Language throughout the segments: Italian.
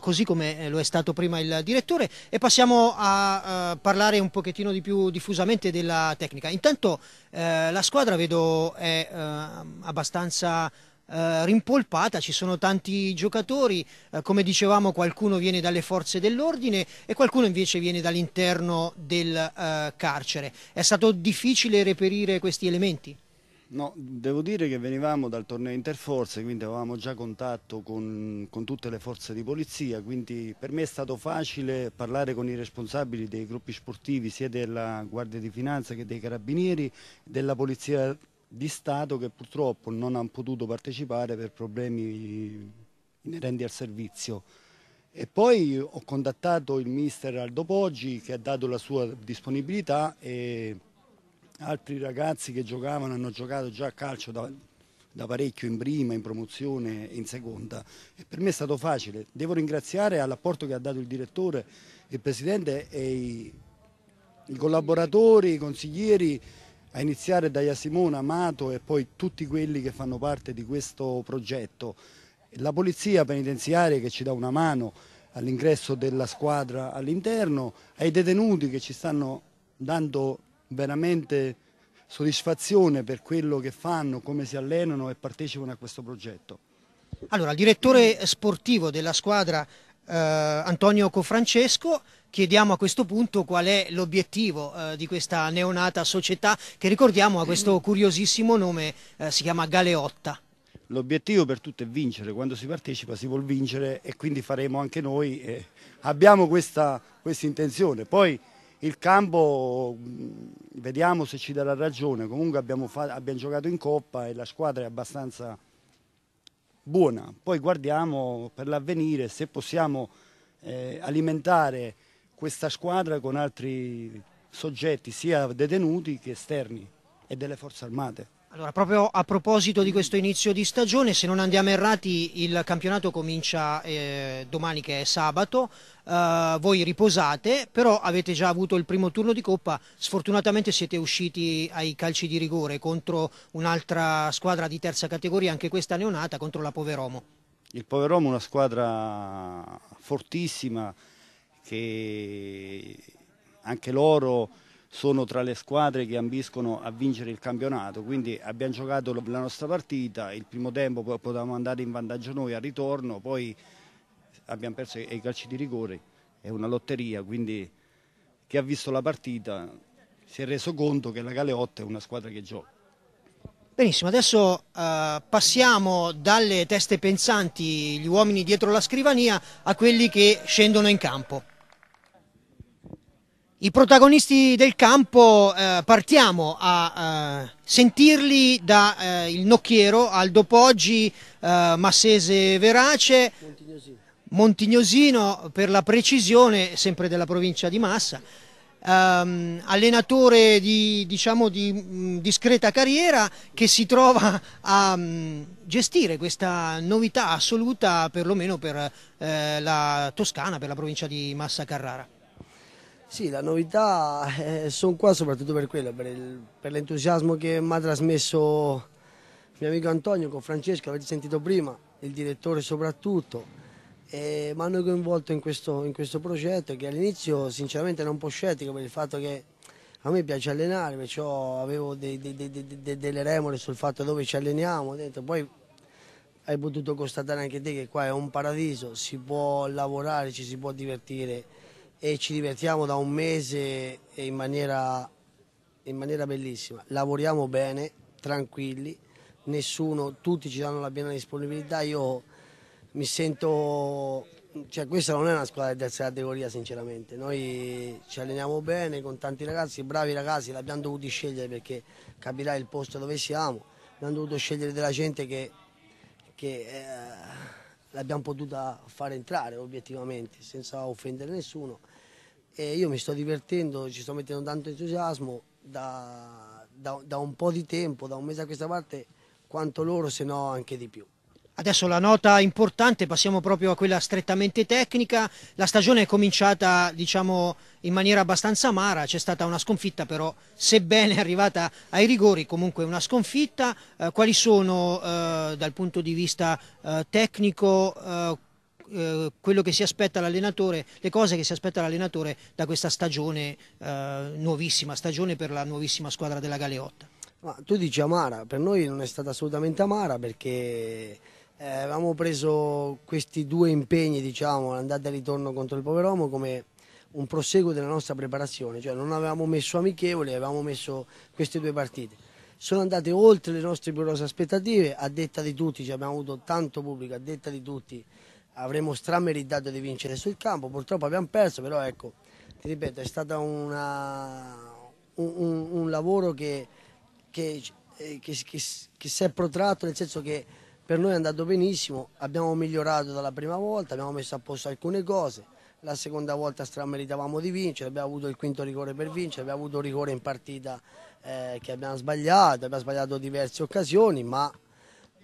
così come eh, lo è stato prima il direttore e passiamo a uh, parlare un pochettino di più diffusamente della tecnica. Intanto uh, la squadra vedo è uh, abbastanza rimpolpata, ci sono tanti giocatori, come dicevamo qualcuno viene dalle forze dell'ordine e qualcuno invece viene dall'interno del carcere. È stato difficile reperire questi elementi? No, devo dire che venivamo dal torneo Interforze, quindi avevamo già contatto con, con, tutte le forze di polizia, quindi per me è stato facile parlare con i responsabili dei gruppi sportivi sia della Guardia di Finanza che dei Carabinieri, della Polizia di Stato che purtroppo non hanno potuto partecipare per problemi inerenti al servizio. E poi ho contattato il mister Aldo Poggi che ha dato la sua disponibilità e altri ragazzi che giocavano hanno giocato già a calcio da, da parecchio in prima, in promozione, in seconda. E per me è stato facile. Devo ringraziare all'apporto che ha dato il direttore, il presidente e i, i collaboratori, i consiglieri, a iniziare da Iasimona, Amato e poi tutti quelli che fanno parte di questo progetto. La polizia penitenziaria che ci dà una mano all'ingresso della squadra all'interno, ai detenuti che ci stanno dando veramente soddisfazione per quello che fanno, come si allenano e partecipano a questo progetto. Allora, il direttore sportivo della squadra eh, Antonio Cofrancesco, chiediamo a questo punto qual è l'obiettivo eh, di questa neonata società che ricordiamo ha questo curiosissimo nome, eh, si chiama Galeotta. L'obiettivo per tutti è vincere, quando si partecipa si vuol vincere e quindi faremo anche noi, eh, abbiamo questa, questa intenzione. Poi il campo, mm, vediamo se ci darà ragione, comunque abbiamo, abbiamo giocato in Coppa e la squadra è abbastanza buona. Poi guardiamo per l'avvenire se possiamo eh, alimentare questa squadra con altri soggetti, sia detenuti che esterni e delle forze armate. Allora, proprio a proposito di questo inizio di stagione, se non andiamo errati, il campionato comincia eh, domani che è sabato, eh, voi riposate, però avete già avuto il primo turno di Coppa, sfortunatamente siete usciti ai calci di rigore contro un'altra squadra di terza categoria, anche questa neonata, contro la Poveromo. Il Poveromo è una squadra fortissima che anche loro sono tra le squadre che ambiscono a vincere il campionato, quindi abbiamo giocato la nostra partita, il primo tempo potevamo andare in vantaggio noi al ritorno, poi abbiamo perso i calci di rigore, è una lotteria, quindi chi ha visto la partita si è reso conto che la Galeotta è una squadra che gioca. Benissimo, adesso eh, passiamo dalle teste pensanti, gli uomini dietro la scrivania, a quelli che scendono in campo. I protagonisti del campo eh, partiamo a eh, sentirli dal eh, nocchiero Aldo Poggi, eh, Massese Verace, Montignosino. Montignosino per la precisione, sempre della provincia di Massa, ehm, allenatore di, diciamo, di mh, discreta carriera che si trova a mh, gestire questa novità assoluta perlomeno per eh, la Toscana, per la provincia di Massa Carrara. Sì, la novità, eh, sono qua soprattutto per quello, per, l'entusiasmo che mi ha trasmesso il mio amico Antonio con Francesco, avete sentito prima, il direttore soprattutto. Eh, mi hanno coinvolto in questo, in questo progetto che all'inizio sinceramente ero un po' scettico per il fatto che a me piace allenare, perciò avevo dei, dei, dei, delle remore sul fatto dove ci alleniamo, detto, poi hai potuto constatare anche te che qua è un paradiso, si può lavorare, ci si può divertire e ci divertiamo da un mese in maniera, in maniera bellissima. Lavoriamo bene, tranquilli, nessuno, tutti ci danno la piena disponibilità. Io mi sento cioè, questa non è una squadra di terza categoria sinceramente, noi ci alleniamo bene con tanti ragazzi, bravi ragazzi, l'abbiamo dovuto scegliere perché capirai il posto dove siamo, abbiamo dovuto scegliere della gente che, che eh l'abbiamo potuta far entrare obiettivamente, senza offendere nessuno. E io mi sto divertendo, ci sto mettendo tanto entusiasmo da, da, da un po' di tempo, da un mese a questa parte, quanto loro, se no anche di più. Adesso la nota importante, passiamo proprio a quella strettamente tecnica, la stagione è cominciata diciamo, in maniera abbastanza amara, c'è stata una sconfitta però sebbene arrivata ai rigori comunque una sconfitta, eh, quali sono eh, dal punto di vista eh, tecnico eh, eh, quello che si aspetta l'allenatore, le cose che si aspetta l'allenatore da questa stagione eh, nuovissima, stagione per la nuovissima squadra della Galeotta? Ma tu dici amara, per noi non è stata assolutamente amara perché eh, avevamo preso questi due impegni, diciamo, andata e ritorno contro il Poveromo, come un proseguo della nostra preparazione, cioè non avevamo messo amichevoli, avevamo messo queste due partite. Sono andate oltre le nostre più rose aspettative, a detta di tutti, cioè abbiamo avuto tanto pubblico, a detta di tutti avremmo strameritato di vincere sul campo, purtroppo abbiamo perso, però ecco, ti ripeto, è stato un, un, un, lavoro che, eh, che, che, che si è protratto, nel senso che per noi è andato benissimo, abbiamo migliorato dalla prima volta, abbiamo messo a posto alcune cose, la seconda volta strameritavamo di vincere, abbiamo avuto il quinto rigore per vincere, abbiamo avuto un rigore in partita eh, che abbiamo sbagliato, abbiamo sbagliato diverse occasioni, ma,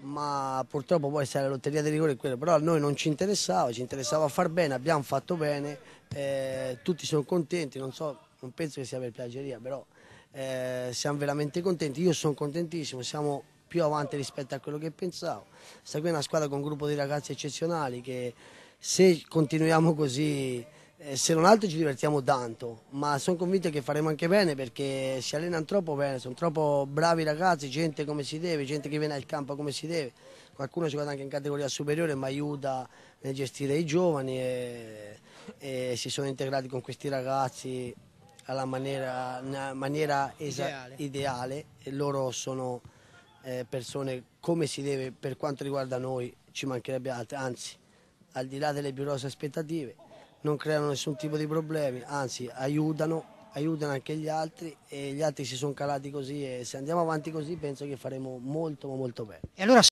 ma purtroppo poi sai la lotteria dei rigori è quella, però a noi non ci interessava, ci interessava far bene, abbiamo fatto bene, eh, tutti sono contenti, non, so, non penso che sia per piageria, però eh, siamo veramente contenti, io sono contentissimo, siamo contenti più avanti rispetto a quello che pensavo. Questa qui è una squadra con un gruppo di ragazzi eccezionali che se continuiamo così, eh, se non altro ci divertiamo tanto, ma sono convinto che faremo anche bene perché si allenano troppo bene, sono troppo bravi ragazzi, gente come si deve, gente che viene al campo come si deve. Qualcuno ci guarda anche in categoria superiore ma aiuta nel gestire i giovani e, e si sono integrati con questi ragazzi alla maniera, maniera ideale. ideale e loro sono eh, persone come si deve per quanto riguarda noi, ci mancherebbe altro, anzi al di là delle più rose aspettative non creano nessun tipo di problemi, anzi aiutano, aiutano anche gli altri e gli altri si sono calati così e se andiamo avanti così penso che faremo molto molto bene.